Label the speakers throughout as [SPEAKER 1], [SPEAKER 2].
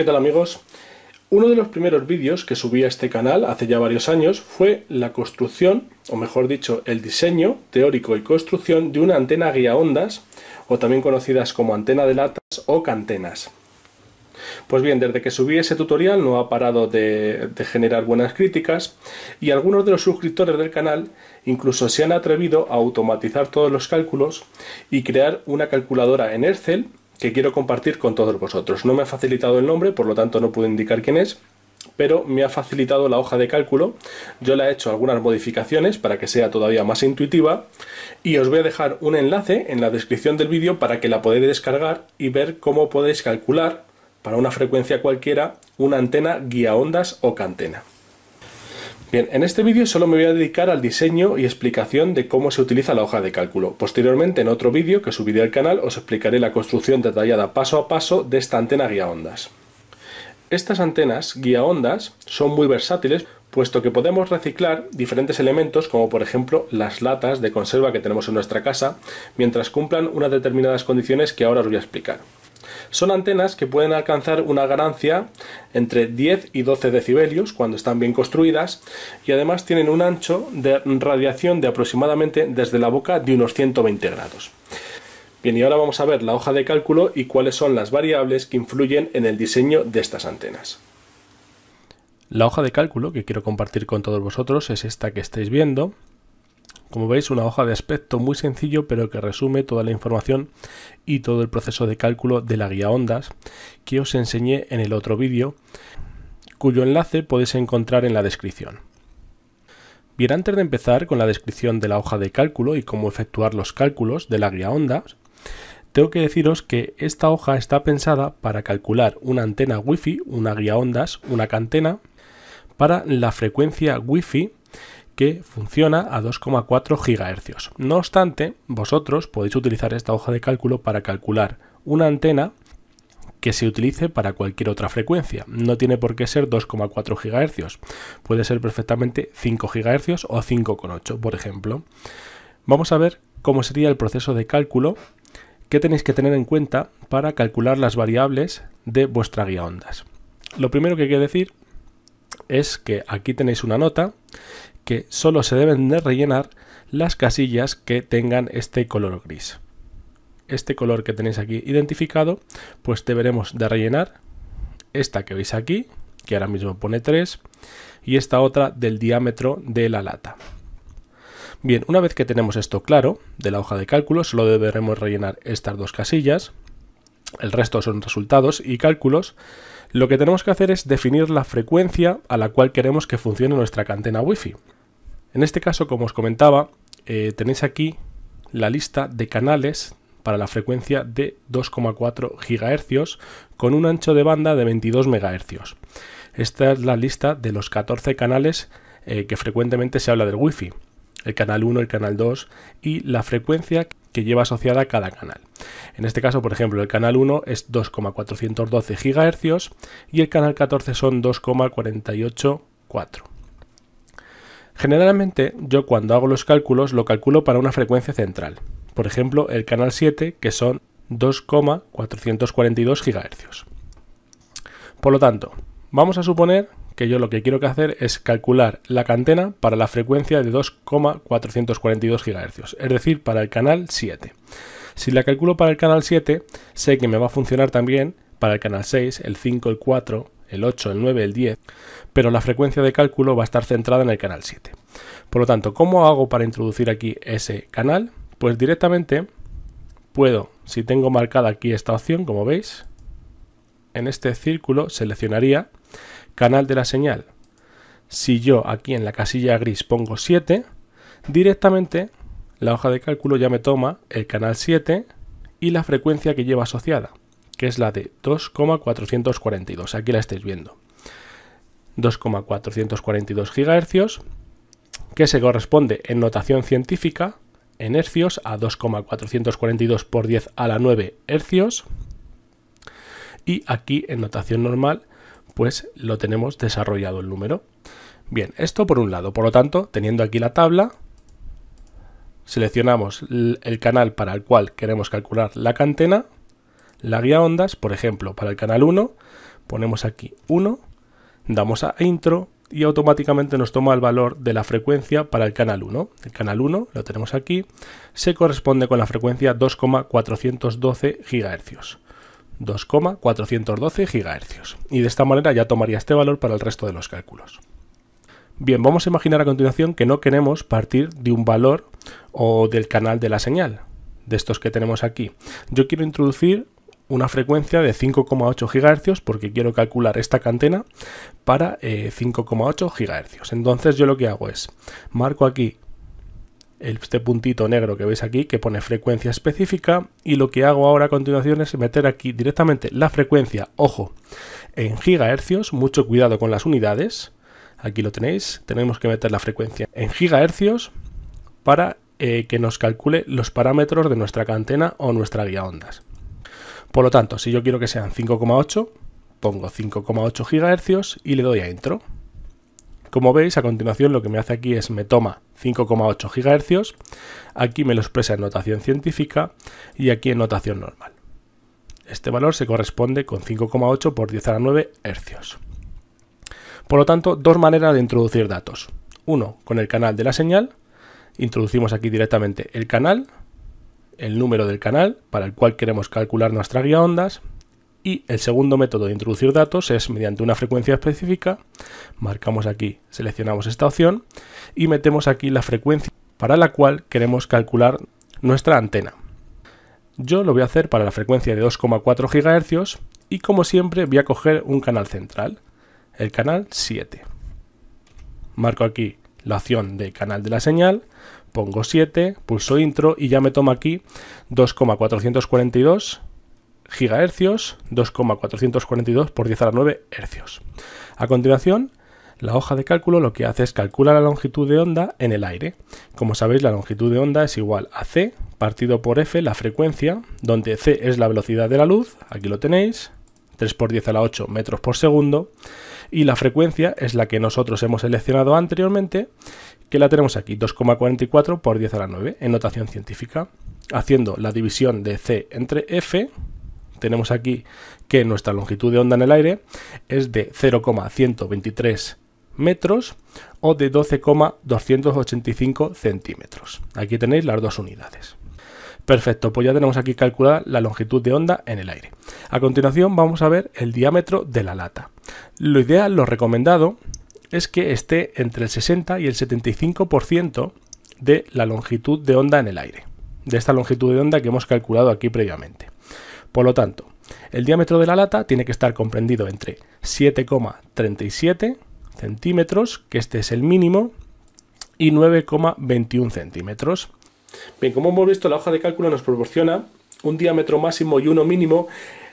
[SPEAKER 1] ¿Qué tal amigos? Uno de los primeros vídeos que subí a este canal hace ya varios años fue la construcción, o mejor dicho, el diseño teórico y construcción de una antena guía ondas, o también conocidas como antena de latas o cantenas. Pues bien, desde que subí ese tutorial no ha parado de, de, generar buenas críticas y algunos de los suscriptores del canal incluso se han atrevido a automatizar todos los cálculos y crear una calculadora en Excel que quiero compartir con todos vosotros. No me ha facilitado el nombre, por lo tanto no pude indicar quién es, pero me ha facilitado la hoja de cálculo. Yo le he hecho algunas modificaciones para que sea todavía más intuitiva y os voy a dejar un enlace en la descripción del vídeo para que la podáis descargar y ver cómo podéis calcular para una frecuencia cualquiera una antena guía ondas o cantena. Bien, en este vídeo solo me voy a dedicar al diseño y explicación de cómo se utiliza la hoja de cálculo. Posteriormente, en otro vídeo que subiré al canal, os explicaré la construcción detallada paso a paso de esta antena guía ondas. Estas antenas guía ondas son muy versátiles, puesto que podemos reciclar diferentes elementos, como por ejemplo las latas de conserva que tenemos en nuestra casa, mientras cumplan unas determinadas condiciones que ahora os voy a explicar. Son antenas que pueden alcanzar una ganancia entre 10 y 12 decibelios cuando están bien construidas y además tienen un ancho de radiación de aproximadamente desde la boca de unos 120 grados. Bien, y ahora vamos a ver la hoja de cálculo y cuáles son las variables que influyen en el diseño de estas antenas. La hoja de cálculo que quiero compartir con todos vosotros es esta que estáis viendo, como veis, una hoja de aspecto muy sencillo, pero que resume toda la información y todo el proceso de cálculo de la guía ondas que os enseñé en el otro vídeo, cuyo enlace podéis encontrar en la descripción. Bien, antes de empezar con la descripción de la hoja de cálculo y cómo efectuar los cálculos de la guía ondas, tengo que deciros que esta hoja está pensada para calcular una antena Wi-Fi, una guía ondas, una cantena, para la frecuencia Wi-Fi que funciona a 2,4 GHz. No obstante, vosotros podéis utilizar esta hoja de cálculo para calcular una antena que se utilice para cualquier otra frecuencia. No tiene por qué ser 2,4 GHz. Puede ser perfectamente 5 GHz o 5,8, por ejemplo. Vamos a ver cómo sería el proceso de cálculo que tenéis que tener en cuenta para calcular las variables de vuestra guía ondas. Lo primero que hay que decir es que aquí tenéis una nota que solo se deben de rellenar las casillas que tengan este color gris. Este color que tenéis aquí identificado, pues deberemos de rellenar esta que veis aquí, que ahora mismo pone 3, y esta otra del diámetro de la lata. Bien, una vez que tenemos esto claro de la hoja de cálculo, solo deberemos rellenar estas dos casillas, el resto son resultados y cálculos. Lo que tenemos que hacer es definir la frecuencia a la cual queremos que funcione nuestra cantena Wi-Fi. En este caso, como os comentaba, eh, tenéis aquí la lista de canales para la frecuencia de 2,4 GHz con un ancho de banda de 22 MHz. Esta es la lista de los 14 canales eh, que frecuentemente se habla del WiFi. El canal 1, el canal 2 y la frecuencia que lleva asociada a cada canal. En este caso, por ejemplo, el canal 1 es 2,412 GHz y el canal 14 son 2,484. Generalmente yo cuando hago los cálculos lo calculo para una frecuencia central. Por ejemplo, el canal 7 que son 2,442 GHz. Por lo tanto, vamos a suponer que yo lo que quiero que hacer es calcular la cantena para la frecuencia de 2,442 GHz, es decir, para el canal 7. Si la calculo para el canal 7, sé que me va a funcionar también para el canal 6, el 5, el 4, el 8, el 9, el 10, pero la frecuencia de cálculo va a estar centrada en el canal 7. Por lo tanto, ¿cómo hago para introducir aquí ese canal? Pues directamente puedo, si tengo marcada aquí esta opción, como veis, en este círculo seleccionaría canal de la señal. Si yo aquí en la casilla gris pongo 7, directamente la hoja de cálculo ya me toma el canal 7 y la frecuencia que lleva asociada, que es la de 2,442. Aquí la estáis viendo. 2,442 GHz, que se corresponde en notación científica en hercios a 2,442 por 10 a la 9 hercios. Y aquí en notación normal, pues lo tenemos desarrollado el número. Bien, esto por un lado. Por lo tanto, teniendo aquí la tabla, Seleccionamos el canal para el cual queremos calcular la cantena, la guía ondas, por ejemplo, para el canal 1, ponemos aquí 1, damos a intro y automáticamente nos toma el valor de la frecuencia para el canal 1. El canal 1, lo tenemos aquí, se corresponde con la frecuencia 2,412 GHz. 2,412 GHz. Y de esta manera ya tomaría este valor para el resto de los cálculos. Bien, vamos a imaginar a continuación que no queremos partir de un valor o del canal de la señal, de estos que tenemos aquí. Yo quiero introducir una frecuencia de 5,8 GHz porque quiero calcular esta cantena para 5,8 eh, GHz. Entonces yo lo que hago es, marco aquí este puntito negro que veis aquí que pone frecuencia específica y lo que hago ahora a continuación es meter aquí directamente la frecuencia, ojo, en gigahercios, mucho cuidado con las unidades, Aquí lo tenéis. Tenemos que meter la frecuencia en gigahercios para eh, que nos calcule los parámetros de nuestra antena o nuestra guía ondas. Por lo tanto, si yo quiero que sean 5,8, pongo 5,8 gigahercios y le doy a intro. Como veis, a continuación lo que me hace aquí es me toma 5,8 gigahercios, aquí me lo expresa en notación científica y aquí en notación normal. Este valor se corresponde con 5,8 por 10 a la 9 hercios. Por lo tanto, dos maneras de introducir datos. Uno, con el canal de la señal. Introducimos aquí directamente el canal, el número del canal para el cual queremos calcular nuestra guía ondas. Y el segundo método de introducir datos es mediante una frecuencia específica. Marcamos aquí, seleccionamos esta opción y metemos aquí la frecuencia para la cual queremos calcular nuestra antena. Yo lo voy a hacer para la frecuencia de 2,4 GHz y como siempre voy a coger un canal central el canal 7. Marco aquí la opción de canal de la señal, pongo 7, pulso intro y ya me toma aquí 2,442 gigahercios 2,442 por 10 a la 9 hercios. A continuación, la hoja de cálculo lo que hace es calcular la longitud de onda en el aire. Como sabéis, la longitud de onda es igual a C partido por F, la frecuencia, donde C es la velocidad de la luz, aquí lo tenéis, 3 por 10 a la 8 metros por segundo, y la frecuencia es la que nosotros hemos seleccionado anteriormente, que la tenemos aquí, 2,44 por 10 a la 9 en notación científica. Haciendo la división de C entre F, tenemos aquí que nuestra longitud de onda en el aire es de 0,123 metros o de 12,285 centímetros. Aquí tenéis las dos unidades. Perfecto, pues ya tenemos aquí calculada la longitud de onda en el aire. A continuación vamos a ver el diámetro de la lata. Lo ideal, lo recomendado, es que esté entre el 60 y el 75% de la longitud de onda en el aire, de esta longitud de onda que hemos calculado aquí previamente. Por lo tanto, el diámetro de la lata tiene que estar comprendido entre 7,37 centímetros, que este es el mínimo, y 9,21 centímetros. Bien, como hemos visto, la hoja de cálculo nos proporciona un diámetro máximo y uno mínimo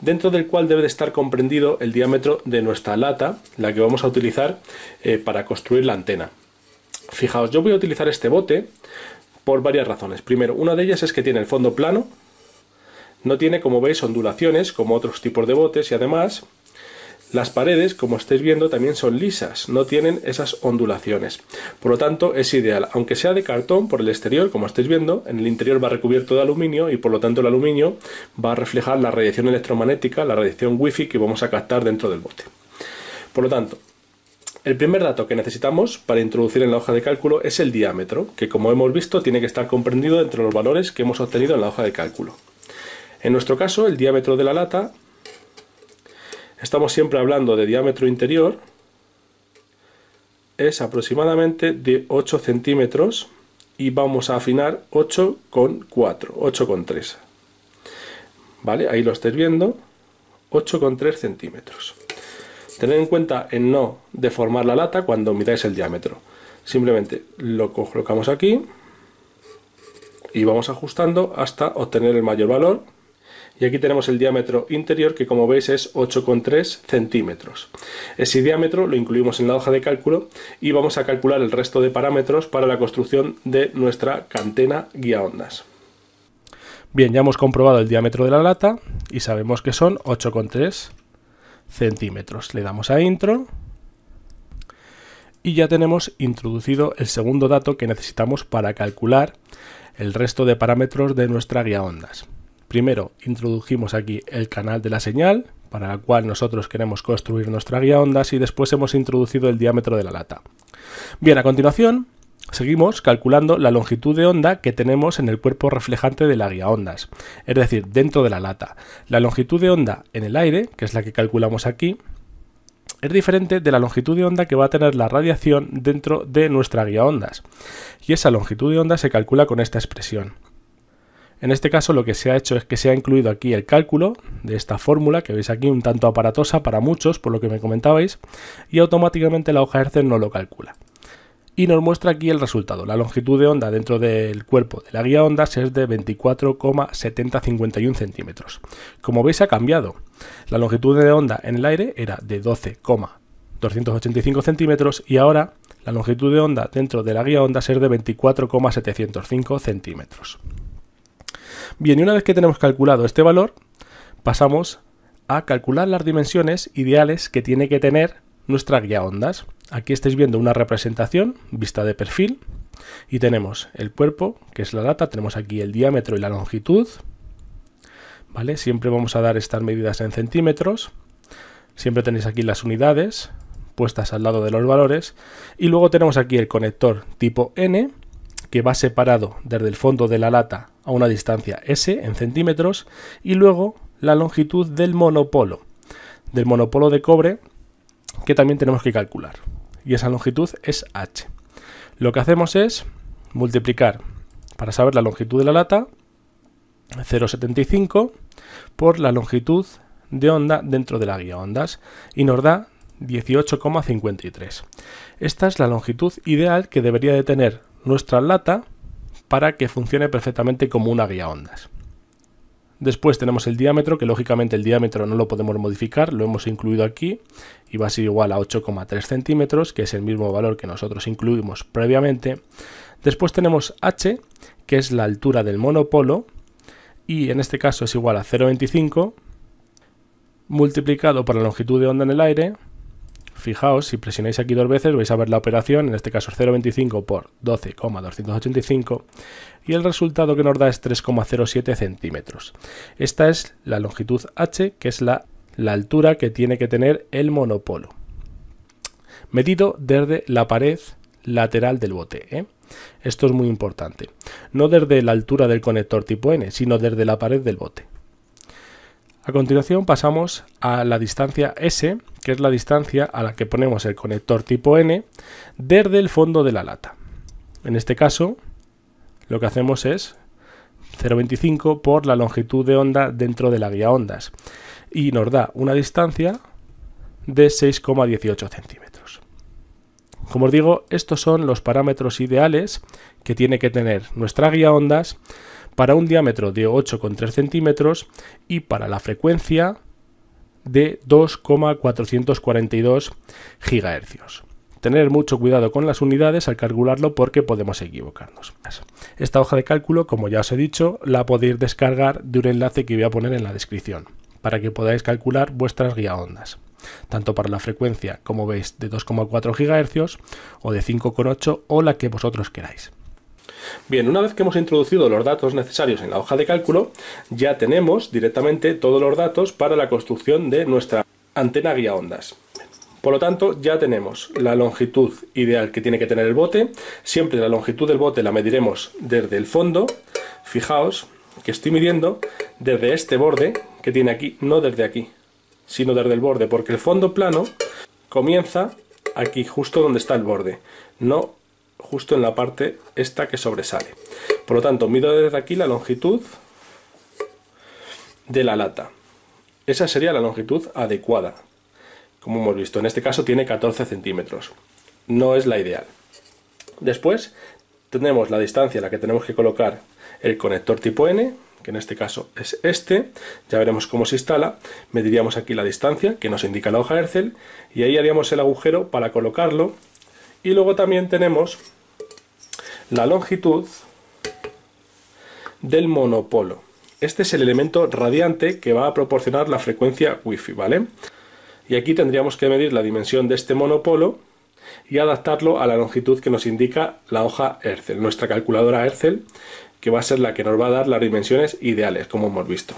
[SPEAKER 1] dentro del cual debe de estar comprendido el diámetro de nuestra lata, la que vamos a utilizar eh, para construir la antena. Fijaos, yo voy a utilizar este bote por varias razones. Primero, una de ellas es que tiene el fondo plano, no tiene, como veis, ondulaciones como otros tipos de botes y además las paredes, como estáis viendo, también son lisas, no tienen esas ondulaciones. Por lo tanto, es ideal, aunque sea de cartón por el exterior, como estáis viendo, en el interior va recubierto de aluminio y por lo tanto el aluminio va a reflejar la radiación electromagnética, la radiación wifi que vamos a captar dentro del bote. Por lo tanto, el primer dato que necesitamos para introducir en la hoja de cálculo es el diámetro, que como hemos visto tiene que estar comprendido entre los valores que hemos obtenido en la hoja de cálculo. En nuestro caso, el diámetro de la lata estamos siempre hablando de diámetro interior, es aproximadamente de 8 centímetros y vamos a afinar 8,4, 8,3. ¿Vale? Ahí lo estáis viendo, 8,3 centímetros. Tened en cuenta en no deformar la lata cuando midáis el diámetro. Simplemente lo colocamos aquí y vamos ajustando hasta obtener el mayor valor y aquí tenemos el diámetro interior que como veis es 8,3 centímetros. Ese diámetro lo incluimos en la hoja de cálculo y vamos a calcular el resto de parámetros para la construcción de nuestra cantena guía ondas. Bien, ya hemos comprobado el diámetro de la lata y sabemos que son 8,3 centímetros. Le damos a intro y ya tenemos introducido el segundo dato que necesitamos para calcular el resto de parámetros de nuestra guía ondas. Primero, introdujimos aquí el canal de la señal, para la cual nosotros queremos construir nuestra guía ondas y después hemos introducido el diámetro de la lata. Bien, a continuación seguimos calculando la longitud de onda que tenemos en el cuerpo reflejante de la guía ondas, es decir, dentro de la lata. La longitud de onda en el aire, que es la que calculamos aquí, es diferente de la longitud de onda que va a tener la radiación dentro de nuestra guía ondas. Y esa longitud de onda se calcula con esta expresión. En este caso lo que se ha hecho es que se ha incluido aquí el cálculo de esta fórmula que veis aquí un tanto aparatosa para muchos por lo que me comentabais y automáticamente la hoja Excel no lo calcula. Y nos muestra aquí el resultado. La longitud de onda dentro del cuerpo de la guía ondas es de 24,7051 centímetros. Como veis ha cambiado. La longitud de onda en el aire era de 12,285 centímetros y ahora la longitud de onda dentro de la guía onda es de 24,705 centímetros. Bien, y una vez que tenemos calculado este valor, pasamos a calcular las dimensiones ideales que tiene que tener nuestra guía ondas. Aquí estáis viendo una representación vista de perfil y tenemos el cuerpo, que es la lata, tenemos aquí el diámetro y la longitud. ¿Vale? Siempre vamos a dar estas medidas en centímetros. Siempre tenéis aquí las unidades puestas al lado de los valores y luego tenemos aquí el conector tipo N que va separado desde el fondo de la lata a una distancia S en centímetros y luego la longitud del monopolo, del monopolo de cobre que también tenemos que calcular. Y esa longitud es H. Lo que hacemos es multiplicar, para saber la longitud de la lata, 0,75 por la longitud de onda dentro de la guía ondas y nos da 18,53. Esta es la longitud ideal que debería de tener nuestra lata para que funcione perfectamente como una guía ondas. Después tenemos el diámetro, que lógicamente el diámetro no lo podemos modificar, lo hemos incluido aquí y va a ser igual a 8,3 centímetros, que es el mismo valor que nosotros incluimos previamente. Después tenemos h, que es la altura del monopolo, y en este caso es igual a 0,25 multiplicado por la longitud de onda en el aire Fijaos, si presionáis aquí dos veces vais a ver la operación, en este caso 0,25 por 12,285 y el resultado que nos da es 3,07 centímetros. Esta es la longitud H, que es la, altura que tiene que tener el monopolo, medido desde la pared lateral del bote. ¿eh? Esto es muy importante. No desde la altura del conector tipo N, sino desde la pared del bote. A continuación pasamos a la distancia S, que es la distancia a la que ponemos el conector tipo N desde el fondo de la lata. En este caso, lo que hacemos es 0,25 por la longitud de onda dentro de la guía ondas y nos da una distancia de 6,18 centímetros. Como os digo, estos son los parámetros ideales que tiene que tener nuestra guía ondas para un diámetro de 8,3 centímetros y para la frecuencia de 2,442 GHz. Tener mucho cuidado con las unidades al calcularlo porque podemos equivocarnos. Esta hoja de cálculo, como ya os he dicho, la podéis descargar de un enlace que voy a poner en la descripción para que podáis calcular vuestras guía ondas, tanto para la frecuencia, como veis, de 2,4 GHz o de 5,8 o la que vosotros queráis. Bien, una vez que hemos introducido los datos necesarios en la hoja de cálculo, ya tenemos directamente todos los datos para la construcción de nuestra antena guía ondas. Por lo tanto, ya tenemos la longitud ideal que tiene que tener el bote. Siempre la longitud del bote la mediremos desde el fondo. Fijaos que estoy midiendo desde este borde que tiene aquí, no desde aquí, sino desde el borde, porque el fondo plano comienza aquí, justo donde está el borde, no justo en la parte esta que sobresale. Por lo tanto, mido desde aquí la longitud de la lata. Esa sería la longitud adecuada. Como hemos visto, en este caso tiene 14 centímetros. No es la ideal. Después tenemos la distancia a la que tenemos que colocar el conector tipo N, que en este caso es este, ya veremos cómo se instala, mediríamos aquí la distancia que nos indica la hoja Hercel, y ahí haríamos el agujero para colocarlo y luego también tenemos la longitud del monopolo. Este es el elemento radiante que va a proporcionar la frecuencia wifi, ¿vale? Y aquí tendríamos que medir la dimensión de este monopolo y adaptarlo a la longitud que nos indica la hoja Hercel, nuestra calculadora Hercel, que va a ser la que nos va a dar las dimensiones ideales, como hemos visto.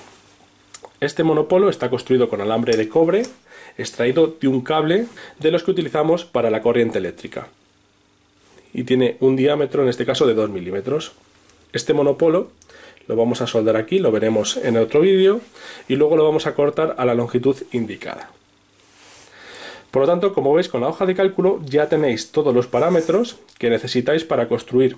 [SPEAKER 1] Este monopolo está construido con alambre de cobre extraído de un cable de los que utilizamos para la corriente eléctrica y tiene un diámetro, en este caso, de 2 milímetros. Este monopolo lo vamos a soldar aquí, lo veremos en otro vídeo, y luego lo vamos a cortar a la longitud indicada. Por lo tanto, como veis, con la hoja de cálculo ya tenéis todos los parámetros que necesitáis para construir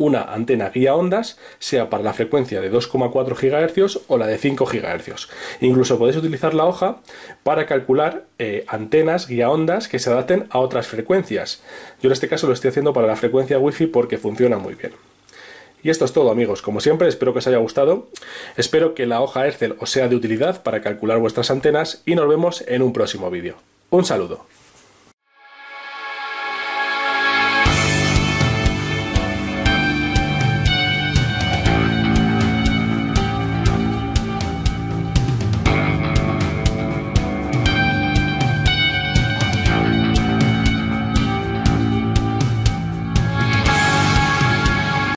[SPEAKER 1] una antena guía ondas, sea para la frecuencia de 2,4 GHz o la de 5 GHz. Incluso podéis utilizar la hoja para calcular eh, antenas guía ondas que se adapten a otras frecuencias. Yo en este caso lo estoy haciendo para la frecuencia Wi-Fi porque funciona muy bien. Y esto es todo amigos, como siempre espero que os haya gustado, espero que la hoja Excel os sea de utilidad para calcular vuestras antenas y nos vemos en un próximo vídeo. Un saludo.